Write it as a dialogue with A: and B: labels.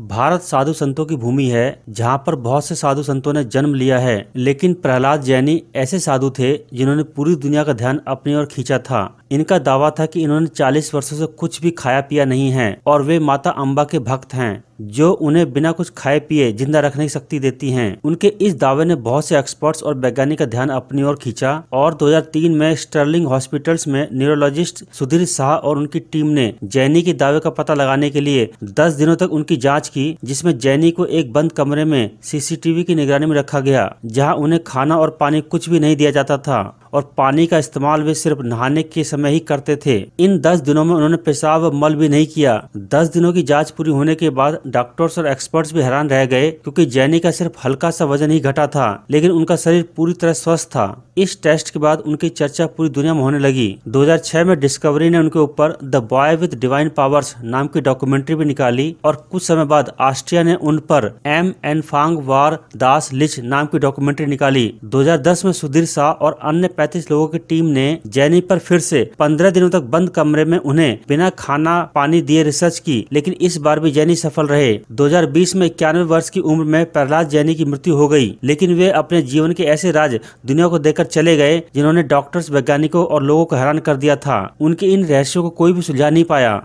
A: भारत साधु संतों की भूमि है जहाँ पर बहुत से साधु संतों ने जन्म लिया है लेकिन प्रहलाद जैनी ऐसे साधु थे जिन्होंने पूरी दुनिया का ध्यान अपनी ओर खींचा था इनका दावा था कि इन्होंने 40 वर्षों से कुछ भी खाया पिया नहीं है और वे माता अम्बा के भक्त हैं जो उन्हें बिना कुछ खाए पिए जिंदा रखने की शक्ति देती हैं। उनके इस दावे ने बहुत से एक्सपर्ट्स और वैज्ञानिक का ध्यान अपनी ओर खींचा और 2003 में स्टर्लिंग हॉस्पिटल्स में न्यूरोलॉजिस्ट सुधीर शाह और उनकी टीम ने जैनी के दावे का पता लगाने के लिए 10 दिनों तक उनकी जांच की जिसमे जैनी को एक बंद कमरे में सीसीटीवी की निगरानी में रखा गया जहाँ उन्हें खाना और पानी कुछ भी नहीं दिया जाता था और पानी का इस्तेमाल भी सिर्फ नहाने के समय ही करते थे इन दस दिनों में उन्होंने पेशाब मल भी नहीं किया दस दिनों की जाँच पूरी होने के बाद डॉक्टर्स और एक्सपर्ट्स भी हैरान रह गए क्योंकि जैनी का सिर्फ हल्का सा वजन ही घटा था लेकिन उनका शरीर पूरी तरह स्वस्थ था इस टेस्ट के बाद उनकी चर्चा पूरी दुनिया में होने लगी 2006 में डिस्कवरी ने उनके ऊपर the boy with divine powers नाम की डॉक्यूमेंट्री भी निकाली और कुछ समय बाद ऑस्ट्रिया ने उन पर एम एन फांग वार दास लिच नाम की डॉक्यूमेंट्री निकाली 2010 में सुधीर शाह और अन्य 135 लोगों की टीम ने जैनी पर फिर से 15 दिनों तक बंद कमरे में उन्हें बिना खाना पानी दिए रिसर्च की लेकिन इस बार भी जैनी सफल रहे 2020 में इक्यानवे वर्ष की उम्र में प्रहलाद जैनी की मृत्यु हो गई लेकिन वे अपने जीवन के ऐसे राज दुनिया को देकर चले गए जिन्होंने डॉक्टर्स वैज्ञानिकों और लोगों को हैरान कर दिया था उनके इन रहस्यों को कोई भी सुलझा नहीं पाया